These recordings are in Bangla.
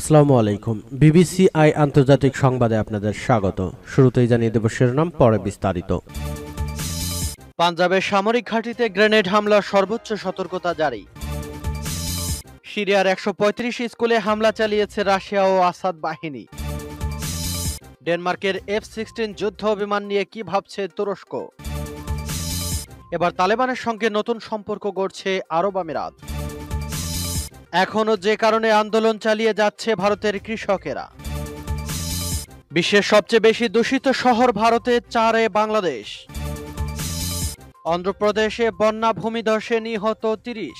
আসসালামু আলাইকুম বিবিসি আই আন্তর্জাতিক সংবাদে আপনাদের স্বাগত শুরুতেই জানিয়ে দেব শিরোনাম পরে বিস্তারিত পাঞ্জাবের সামরিক ঘাঁটিতে গ্রেনেড হামলা সর্বোচ্চ সতর্কতা জারি সিরিয়ার একশো স্কুলে হামলা চালিয়েছে রাশিয়া ও আসাদ বাহিনী ডেনমার্কের এফ সিক্সটিন যুদ্ধ বিমান নিয়ে কি ভাবছে তুরস্ক এবার তালেবানের সঙ্গে নতুন সম্পর্ক গড়ছে আরব আমিরাত এখনও যে কারণে আন্দোলন চালিয়ে যাচ্ছে ভারতের কৃষকেরা বিশ্বের সবচেয়ে বেশি দূষিত শহর ভারতে চারে বাংলাদেশ অন্ধ্রপ্রদেশে বন্যা ভূমিধসে নিহত তিরিশ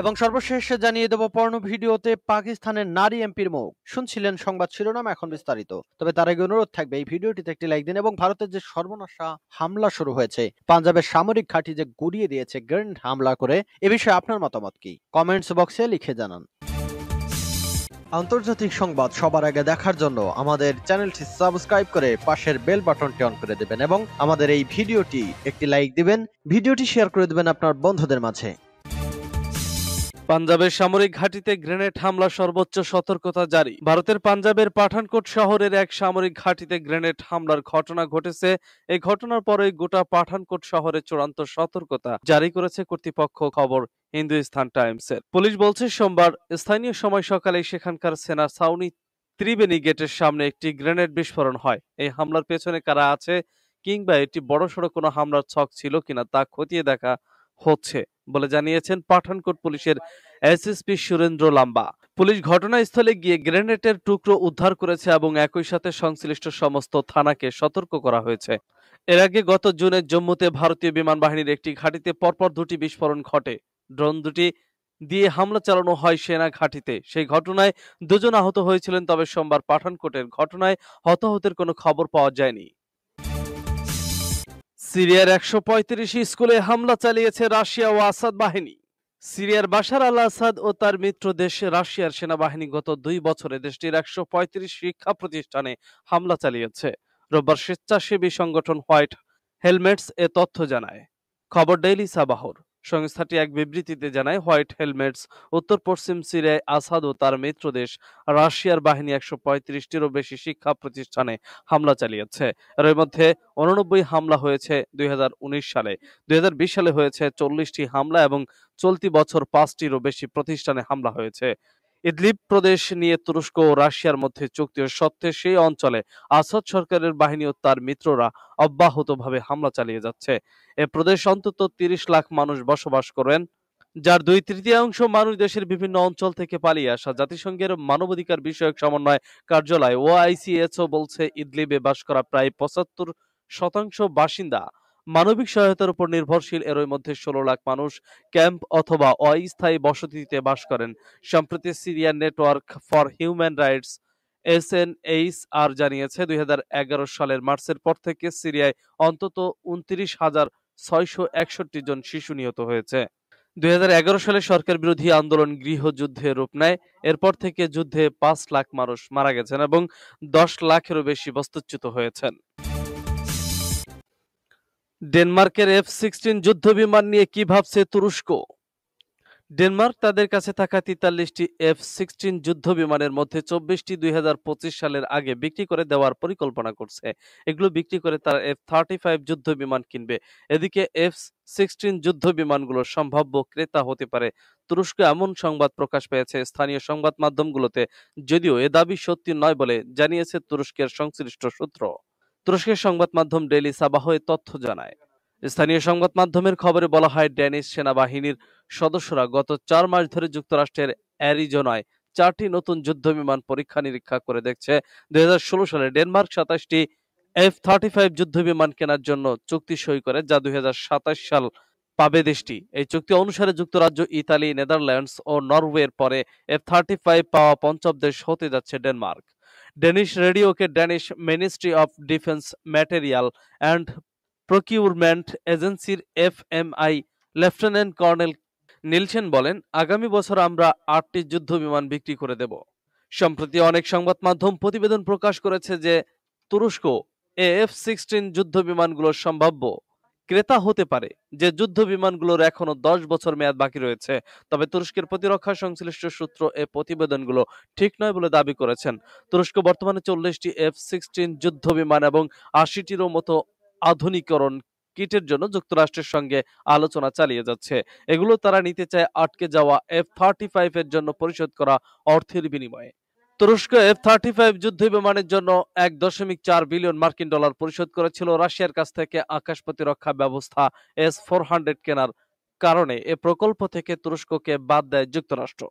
এবং সর্বশেষ জানিয়ে দেব পর্ণ ভিডিওতে পাকিস্তানের নারী এমপির মুখ শুনছিলেন সংবাদ শিরোনাম এখন বিস্তারিত তবে তার আগে অনুরোধ থাকবে এই ভিডিওটিতে একটি লাইক দিন এবং ভারতের যে সর্বনাশা হামলা শুরু হয়েছে পাঞ্জাবের সামরিক ঘাঁটি যে গুড়িয়ে দিয়েছে গ্রেন্ড হামলা করে এ বিষয়ে আপনার মতামত কি কমেন্টস বক্সে লিখে জানান আন্তর্জাতিক সংবাদ সবার আগে দেখার জন্য আমাদের চ্যানেলটি সাবস্ক্রাইব করে পাশের বেল বাটনটি অন করে দেবেন এবং আমাদের এই ভিডিওটি একটি লাইক দিবেন ভিডিওটি শেয়ার করে দেবেন আপনার বন্ধুদের মাঝে পাঞ্জাবের সামরিক ঘাঁটিতে গ্রেনেড হামলা সর্বোচ্চ সতর্কতা জারি ভারতের পাঞ্জাবের পাঠানকোট শহরের এক সামরিক ঘাঁটিতে গ্রেনেড হামলার ঘটনা ঘটেছে এই ঘটনার পরে গোটা পাঠানকোট শহরে চূড়ান্ত সতর্কতা জারি করেছে কর্তৃপক্ষ খবর হিন্দুস্তান টাইমসের পুলিশ বলছে সোমবার স্থানীয় সময় সকালে সেখানকার সেনা সাউনি ত্রিবেণী গেটের সামনে একটি গ্রেনেড বিস্ফোরণ হয় এই হামলার পেছনে কারা আছে কিংবা এটি বড়সড় কোনো হামলার ছক ছিল কিনা তা খতিয়ে দেখা হচ্ছে বলে জানিয়েছেন পাঠানকোট পুলিশের এসএসপি সুরেন্দ্র লাম্বা পুলিশ ঘটনাস্থলে গিয়ে গ্রেনেডের টুকরো উদ্ধার করেছে এবং একই সাথে সংশ্লিষ্ট সমস্ত থানাকে সতর্ক করা হয়েছে এর আগে গত জুনে জম্মুতে ভারতীয় বিমান বাহিনীর একটি ঘাঁটিতে পরপর দুটি বিস্ফোরণ ঘটে ড্রোন দুটি দিয়ে হামলা চালানো হয় সেনা ঘাঁটিতে সেই ঘটনায় দুজন আহত হয়েছিলেন তবে সোমবার পাঠানকোটের ঘটনায় হতাহতের কোনো খবর পাওয়া যায়নি সিরিয়ার একশো পঁয়ত্রিশ স্কুলে হামলা চালিয়েছে রাশিয়া ও আসাদ বাহিনী সিরিয়ার বাশার আল আসাদ ও তার মিত্র দেশ রাশিয়ার সেনাবাহিনী গত দুই বছরে দেশটির একশো পঁয়ত্রিশ শিক্ষা প্রতিষ্ঠানে হামলা চালিয়েছে রোববার স্বেচ্ছাসেবী সংগঠন হোয়াইট হেলমেটস এ তথ্য জানায় খবর ডেইলি সাবাহর সংস্থাটি এক বিবৃতিতে জানায় হোয়াইট হেলমেটস উত্তর পশ্চিম সিরিয়ায় আসাদ ও তার মিত্র দেশ রাশিয়ার বাহিনী একশো পঁয়ত্রিশটিরও বেশি শিক্ষা প্রতিষ্ঠানে হামলা চালিয়েছে এর মধ্যে উননব্বই হামলা হয়েছে দুই সালে দুই সালে হয়েছে চল্লিশটি হামলা এবং চলতি বছর পাঁচটিরও বেশি প্রতিষ্ঠানে হামলা হয়েছে ইদলিব প্রদেশ নিয়ে তুরস্ক ও রাশিয়ার মধ্যে চুক্তি সত্ত্বে সেই অঞ্চলে আসাদ সরকারের বাহিনী ও তার মিত্ররা অব্যাহতভাবে হামলা চালিয়ে যাচ্ছে এ প্রদেশ অন্তত তিরিশ লাখ মানুষ বসবাস করেন যার দুই তৃতীয়াংশ মানুষ দেশের বিভিন্ন অঞ্চল থেকে পালিয়ে আসা জাতিসংঘের মানবাধিকার বিষয়ক সমন্বয় কার্যালয় ও আইসিএসও বলছে ইদলিবে বাস করা প্রায় পঁচাত্তর শতাংশ বাসিন্দা মানবিক সহায়তার উপর নির্ভরশীল এর মধ্যে ষোলো লাখ মানুষ ক্যাম্প অথবা অস্থায়ী বসতিতে বাস করেন সম্প্রতি Syrian Network for Human Rights আর জানিয়েছে দুই সালের মার্চের পর থেকে সিরিয়ায় অন্তত উনত্রিশ হাজার ছয়শো একষট্টি জন শিশু নিহত হয়েছে দুই সালে সরকার বিরোধী আন্দোলন গৃহযুদ্ধে রূপ নেয় এরপর থেকে যুদ্ধে পাঁচ লাখ মানুষ মারা গেছেন এবং দশ লাখেরও বেশি বস্তুচ্যুত হয়েছেন ডেনমার্কের এফ সিক্সটিন যুদ্ধবিমান নিয়ে কি ভাবছে তুরস্ক ডেনমার্ক তাদের কাছে থাকা তেতাল্লিশটি এফ সিক্সটিন যুদ্ধবিমানের মধ্যে চব্বিশটি দুই সালের আগে বিক্রি করে দেওয়ার পরিকল্পনা করছে এগুলো বিক্রি করে তারা এফ থার্টি ফাইভ যুদ্ধবিমান কিনবে এদিকে এফ সিক্সটিন বিমানগুলো সম্ভাব্য ক্রেতা হতে পারে তুরস্ক এমন সংবাদ প্রকাশ পেয়েছে স্থানীয় সংবাদ মাধ্যমগুলোতে যদিও এ দাবি সত্যি নয় বলে জানিয়েছে তুরস্কের সংশ্লিষ্ট সূত্র তুরস্কের সংবাদ মাধ্যম ডেলি সাবাহ তথ্য জানায় স্থানীয় সংবাদ মাধ্যমের খবরে বলা হয় ড্যানিশ সেনাবাহিনীর সদস্যরা গত চার মাস ধরে যুক্তরাষ্ট্রের অ্যারিজোনায় চারটি নতুন যুদ্ধ বিমান পরীক্ষা নিরীক্ষা করে দেখছে দুই সালে ডেনমার্ক সাতাশটি এফ থার্টি ফাইভ যুদ্ধ বিমান কেনার জন্য চুক্তি সই করে যা দুই সাল পাবে দেশটি এই চুক্তি অনুসারে যুক্তরাজ্য ইতালি নেদারল্যান্ডস ও নরওয়ের পরে এফ থার্টি ফাইভ পাওয়া পঞ্চম দেশ হতে যাচ্ছে ডেনমার্ক ডেনিশ রেডিওকে Danish ministry of defence material and procurement এজেন্সির F M I lieutenant colonel Nielsen বলেন আগামী বছর আমরা আটটি যুদ্ধ বিমান বিক্রি করে দেব সম্প্রতি অনেক সংবাদ মাধ্যম প্রতিবেদন প্রকাশ করেছে যে তুরস্ক এফ সিক্সটিন যুদ্ধ বিমানগুলোর সম্ভাব্য ক্রেতা হতে পারে যে যুদ্ধ বিমানগুলোর এখনো দশ বছর মেয়াদ বাকি রয়েছে তবে তুরস্কের প্রতিরক্ষা সংশ্লিষ্ট সূত্র এ প্রতিবেদনগুলো ঠিক নয় বলে দাবি করেছেন তুরস্ক বর্তমানে চল্লিশটি এফ সিক্সটিন যুদ্ধ বিমান এবং আশিটিরও মতো আধুনিকরণ কিটের জন্য যুক্তরাষ্ট্রের সঙ্গে আলোচনা চালিয়ে যাচ্ছে এগুলো তারা নিতে চায় আটকে যাওয়া এফ থার্টি ফাইভ এর জন্য পরিশোধ করা অর্থের বিনিময়ে তুরস্ক এফ থার্টি ফাইভ যুদ্ধ বিমানের জন্য এক দশমিক চার বিলিয়ন মার্কিন ডলার পরিশোধ করেছিল রাশিয়ার কাছ থেকে আকাশ প্রতিরক্ষা ব্যবস্থা এস ফোর হান্ড্রেড কেনার কারণে এ প্রকল্প থেকে তুরস্ককে বাদ দেয় যুক্তরাষ্ট্র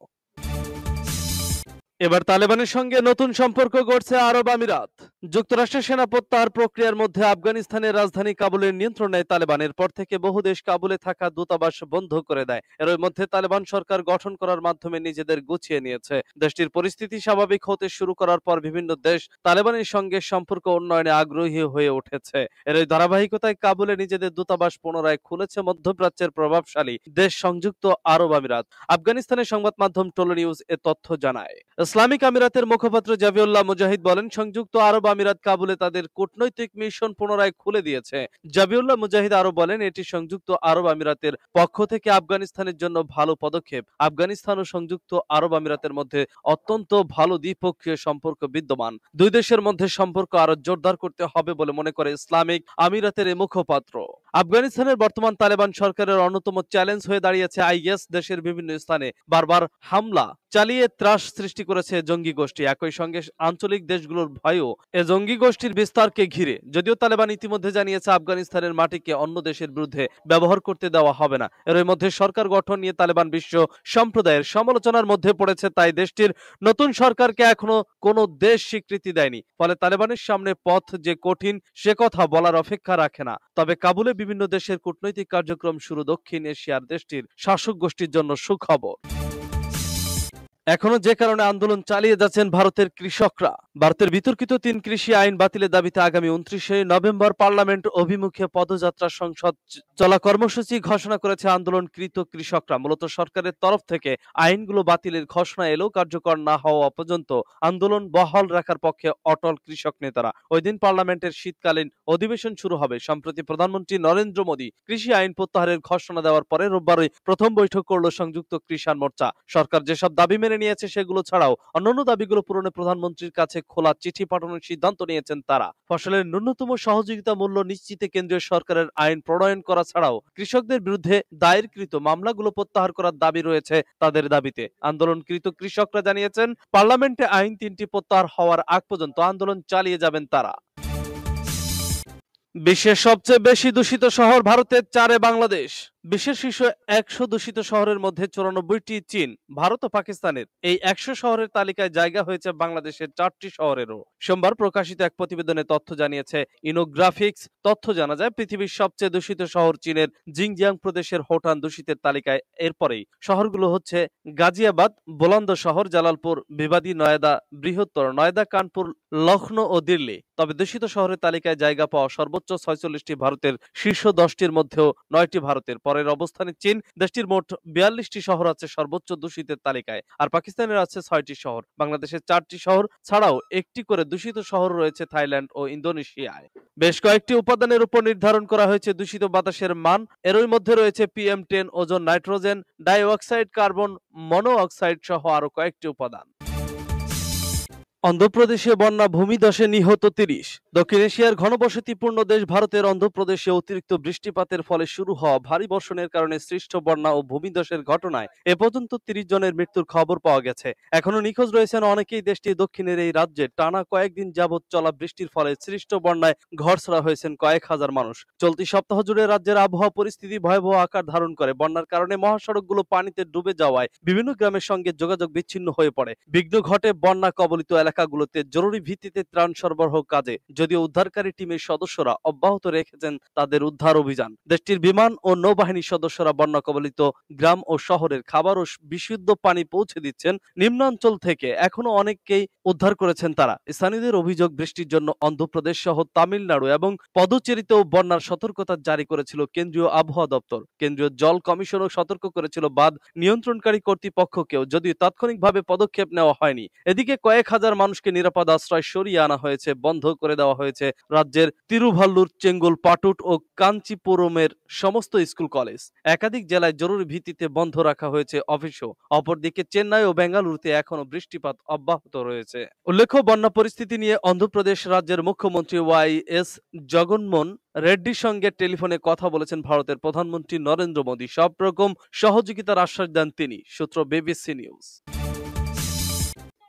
এবার তালেবানের সঙ্গে নতুন সম্পর্ক গড়ছে আরব আমিরাত যুক্তরাষ্ট্রের সেনা প্রত্যাহার প্রক্রিয়ার মধ্যে আফগানিস্তানের রাজধানী কাবুলের নিয়ন্ত্রণে তালেবানের পর থেকে বহু দেশ কাবুলে থাকা দূতাবাস বন্ধ করে দেয় এর মধ্যে তালেবান সরকার গঠন করার মাধ্যমে নিজেদের গুছিয়ে নিয়েছে দেশটির পরিস্থিতি স্বাভাবিক হতে শুরু করার পর বিভিন্ন দেশ তালেবানের সঙ্গে সম্পর্ক উন্নয়নে আগ্রহী হয়ে উঠেছে এর ধারাবাহিকতায় কাবুলে নিজেদের দূতাবাস পুনরায় খুলেছে মধ্যপ্রাচ্যের প্রভাবশালী দেশ সংযুক্ত আরব আমিরাত আফগানিস্তানের সংবাদ মাধ্যম টোলো নিউজ এ তথ্য জানায় ইসলামিক আমিরাতের মুখপাত্র জাবিউল্লাহ মুজাহিদ বলেন সংযুক্ত আরব আমিরাত কাবুলে তাদের কূটনৈতিক মিশন পুনরায় খুলে দিয়েছে জাবিউল্লাহ মুজাহিদ আরো বলেন এটি সংযুক্ত আরব আমিরাতের পক্ষ থেকে আফগানিস্তানের জন্য ভালো পদক্ষেপ আফগানিস্তান ও সংযুক্ত আরব আমিরাতের মধ্যে অত্যন্ত ভালো দ্বিপক্ষীয় সম্পর্ক বিদ্যমান দুই দেশের মধ্যে সম্পর্ক আরো জোরদার করতে হবে বলে মনে করে ইসলামিক আমিরাতের এ মুখপাত্র আফগানিস্তানের বর্তমান তালেবান সরকারের অন্যতম চ্যালেঞ্জ হয়ে দাঁড়িয়েছে আইএস দেশের বিভিন্ন স্থানে বারবার হামলা চালিয়ে ত্রাস সৃষ্টি করেছে জঙ্গি গোষ্ঠী একই সঙ্গে আঞ্চলিক দেশগুলোর ভয়ও এ জঙ্গি গোষ্ঠীর বিস্তারকে ঘিরে যদিও তালেবান ইতিমধ্যে জানিয়েছে আফগানিস্তানের মাটিকে অন্য দেশের বিরুদ্ধে ব্যবহার করতে দেওয়া হবে না এর মধ্যে সরকার গঠন নিয়ে তালেবান বিশ্ব সম্প্রদায়ের সমালোচনার মধ্যে পড়েছে তাই দেশটির নতুন সরকারকে এখনো কোনো দেশ স্বীকৃতি দেয়নি ফলে তালেবানের সামনে পথ যে কঠিন সে কথা বলার অপেক্ষা রাখে না তবে কাবুলে বিভিন্ন দেশের কূটনৈতিক কার্যক্রম শুরু দক্ষিণ এশিয়ার দেশটির শাসক গোষ্ঠীর জন্য সুখবর এখনো যে কারণে আন্দোলন চালিয়ে যাচ্ছেন ভারতের কৃষকরা ভারতের বিতর্কিত তিন কৃষি আইন বাতিলের দাবিতে আগামী উনত্রিশে নভেম্বর পার্লামেন্ট অভিমুখে পদযাত্রা সংসদ চলা কর্মসূচি ঘোষণা করেছে আন্দোলনকৃত কৃষকরা মূলত সরকারের তরফ থেকে আইনগুলো বাতিলের ঘোষণা এলেও কার্যকর না হওয়া পর্যন্ত আন্দোলন বহাল রাখার পক্ষে অটল কৃষক নেতারা ওই দিন পার্লামেন্টের শীতকালীন অধিবেশন শুরু হবে সম্প্রতি প্রধানমন্ত্রী নরেন্দ্র মোদী কৃষি আইন প্রত্যাহারের ঘোষণা দেওয়ার পরে রোববারই প্রথম বৈঠক করল সংযুক্ত কৃষান মোর্চা সরকার যেসব দাবি মেনে মেনে নিয়েছে সেগুলো ছাড়াও অন্যান্য দাবিগুলো পূরণে প্রধানমন্ত্রীর কাছে খোলা চিঠি পাঠানোর সিদ্ধান্ত নিয়েছেন তারা ফসলের ন্যূনতম সহযোগিতা মূল্য নিশ্চিতে কেন্দ্রীয় সরকারের আইন প্রণয়ন করা ছাড়াও কৃষকদের বিরুদ্ধে দায়েরকৃত মামলাগুলো প্রত্যাহার করার দাবি রয়েছে তাদের দাবিতে আন্দোলনকৃত কৃষকরা জানিয়েছেন পার্লামেন্টে আইন তিনটি প্রত্যাহার হওয়ার আগ পর্যন্ত আন্দোলন চালিয়ে যাবেন তারা বিশ্বের সবচেয়ে বেশি দূষিত শহর ভারতের চারে বাংলাদেশ বিশ্বের শীর্ষ একশো দূষিত শহরের মধ্যে চুরানব্বইটি চীন ভারত ও পাকিস্তানের এই একশো শহরের তালিকায় জায়গা হয়েছে বাংলাদেশের চারটি শহরেরও সোমবার প্রকাশিত এক প্রতিবেদনে তথ্য জানিয়েছে ইনোগ্রাফিক্স তথ্য জানা যায় পৃথিবীর সবচেয়ে দূষিত শহর চীনের জিংজিয়াং প্রদেশের হোটান দূষিতের তালিকায় এরপরেই শহরগুলো হচ্ছে গাজিয়াবাদ বোলন্দ শহর জালালপুর বিবাদী নয়দা বৃহত্তর নয়দা কানপুর লখনৌ ও দিল্লি তবে দূষিত শহরের তালিকায় জায়গা পাওয়া সর্বোচ্চ ছয়চল্লিশটি ভারতের শীর্ষ দশটির মধ্যেও নয়টি ভারতের পরের অবস্থানে চীন দেশটির মোট বিয়াল্লিশটি শহর আছে সর্বোচ্চ দূষিতের তালিকায় আর পাকিস্তানের আছে ছয়টি শহর বাংলাদেশের চারটি শহর ছাড়াও একটি করে দূষিত শহর রয়েছে থাইল্যান্ড ও ইন্দোনেশিয়ায় বেশ কয়েকটি উপাদানের উপর নির্ধারণ করা হয়েছে দূষিত বাতাসের মান এরই মধ্যে রয়েছে PM ten ozone nitrogen dioxide carbon monoxide সহ আরও কয়েকটি উপাদান অন্ধ্রপ্রদেশে বন্যা ভূমিদশে নিহত তিরিশ দক্ষিণ এশিয়ার ঘনবসতিপূর্ণ দেশ ভারতের অন্ধ্রপ্রদেশে অতিরিক্ত বৃষ্টিপাতের ফলে শুরু হওয়া ভারী বর্ষণের কারণে সৃষ্ট বন্যা ও ভূমিদশের ঘটনায় এ পর্যন্ত তিরিশ জনের মৃত্যুর খবর পাওয়া গেছে এখনো নিখোঁজ রয়েছেন অনেকেই দেশটি দক্ষিণের এই রাজ্যে টানা কয়েকদিন যাবৎ চলা বৃষ্টির ফলে সৃষ্ট বন্যায় ঘরছড়া হয়েছেন কয়েক হাজার মানুষ চলতি সপ্তাহ জুড়ে রাজ্যের আবহাওয়া পরিস্থিতি ভয়াবহ আকার ধারণ করে বন্যার কারণে মহাসড়কগুলো পানিতে ডুবে যাওয়ায় বিভিন্ন গ্রামের সঙ্গে যোগাযোগ বিচ্ছিন্ন হয়ে পড়ে বিঘ্ন ঘটে বন্যা কবলিত এলাকা এলাকাগুলোতে জরুরি ভিত্তিতে ত্রাণ সরবরাহ কাজে যদিও উদ্ধারকারী টিমের সদস্যরা অব্যাহত রেখেছেন তাদের উদ্ধার অভিযান দেশটির বিমান ও নৌবাহিনীর সদস্যরা বন্যা কবলিত গ্রাম ও শহরের খাবার ও বিশুদ্ধ পানি পৌঁছে দিচ্ছেন নিম্নাঞ্চল থেকে এখনো অনেককেই উদ্ধার করেছেন তারা স্থানীয়দের অভিযোগ বৃষ্টির জন্য অন্ধ্রপ্রদেশ সহ তামিলনাড়ু এবং পদচেরিতেও বন্যার সতর্কতা জারি করেছিল কেন্দ্রীয় আবহাওয়া দপ্তর কেন্দ্রীয় জল কমিশনও সতর্ক করেছিল বাদ নিয়ন্ত্রণকারী কর্তৃপক্ষকেও যদিও তাৎক্ষণিকভাবে পদক্ষেপ নেওয়া হয়নি এদিকে কয়েক হাজার মানুষকে নিরাপদ আশ্রয় সরিয়ে আনা হয়েছে বন্ধ করে দেওয়া হয়েছে রাজ্যের তিরুভাল্লুর চেঙ্গুল পাটুট ও কাঞ্চিপুরমের সমস্ত স্কুল কলেজ একাধিক জেলায় জরুরি ভিত্তিতে বন্ধ রাখা হয়েছে অফিসও অপরদিকে চেন্নাই ও বেঙ্গালুরুতে এখনো বৃষ্টিপাত অব্যাহত রয়েছে উল্লেখ্য বন্যা পরিস্থিতি নিয়ে অন্ধ্রপ্রদেশ রাজ্যের মুখ্যমন্ত্রী ওয়াই এস জগনমোহন রেড্ডির সঙ্গে টেলিফোনে কথা বলেছেন ভারতের প্রধানমন্ত্রী নরেন্দ্র মোদী সব রকম সহযোগিতার আশ্বাস দেন তিনি সূত্র বিবিসি নিউজ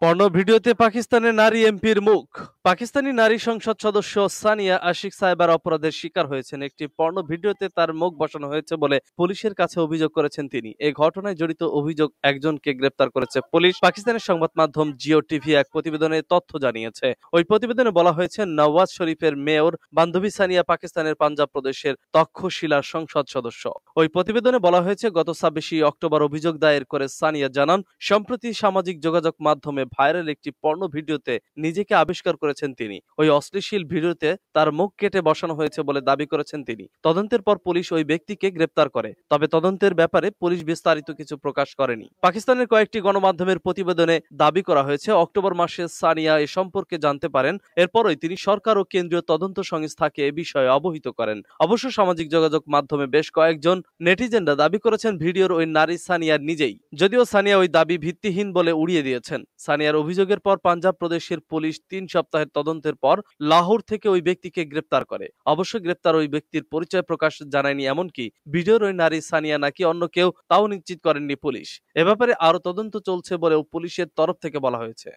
পর্ণ ভিডিওতে পাকিস্তানের নারী এমপির মুখ পাকিস্তানি নারী সংসদ সদস্য সানিয়া আশিক সাহেবার অপরাধের শিকার হয়েছেন একটি পর্ণ ভিডিওতে তার মুখ বসানো হয়েছে বলে পুলিশের কাছে অভিযোগ করেছেন তিনি এই ঘটনায় জড়িত অভিযোগ একজনকে গ্রেপ্তার করেছে পুলিশ পাকিস্তানের সংবাদ মাধ্যম জিও টিভি এক প্রতিবেদনে তথ্য জানিয়েছে ওই প্রতিবেদনে বলা হয়েছে নওয়াজ শরীফের মেয়র বান্ধবী সানিয়া পাকিস্তানের পাঞ্জাব প্রদেশের তক্ষশিলার সংসদ সদস্য ওই প্রতিবেদনে বলা হয়েছে গত ছাব্বিশে অক্টোবর অভিযোগ দায়ের করে সানিয়া জানান সম্প্রতি সামাজিক যোগাযোগ মাধ্যমে ভাইরাল একটি পর্ণ ভিডিওতে নিজেকে আবিষ্কার করেছেন তিনি ওই অশ্লীল ভিডিওতে তার মুখ কেটে বসানো হয়েছে বলে দাবি করেছেন তিনি তদন্তের পর পুলিশ ওই ব্যক্তিকে গ্রেপ্তার করে তবে তদন্তের ব্যাপারে পুলিশ বিস্তারিত কিছু প্রকাশ করেনি পাকিস্তানের কয়েকটি গণমাধ্যমের প্রতিবেদনে দাবি করা হয়েছে অক্টোবর মাসে সানিয়া এ সম্পর্কে জানতে পারেন এরপরই তিনি সরকার ও কেন্দ্রীয় তদন্ত সংস্থাকে এ বিষয়ে অবহিত করেন অবশ্য সামাজিক যোগাযোগ মাধ্যমে বেশ কয়েকজন নেটিজেনরা দাবি করেছেন ভিডিওর ওই নারী সানিয়ার নিজেই যদিও সানিয়া ওই দাবি ভিত্তিহীন বলে উড়িয়ে দিয়েছেন সানিয়ার অভিযোগের পর পাঞ্জাব প্রদেশের পুলিশ তিন সপ্তাহের তদন্তের পর লাহোর থেকে ওই ব্যক্তিকে গ্রেপ্তার করে অবশ্য গ্রেপ্তার ওই ব্যক্তির পরিচয় প্রকাশ জানায়নি এমনকি ভিডিওর ওই নারী সানিয়া নাকি অন্য কেউ তাও নিশ্চিত করেননি পুলিশ এ ব্যাপারে আরো তদন্ত চলছে বলেও পুলিশের তরফ থেকে বলা হয়েছে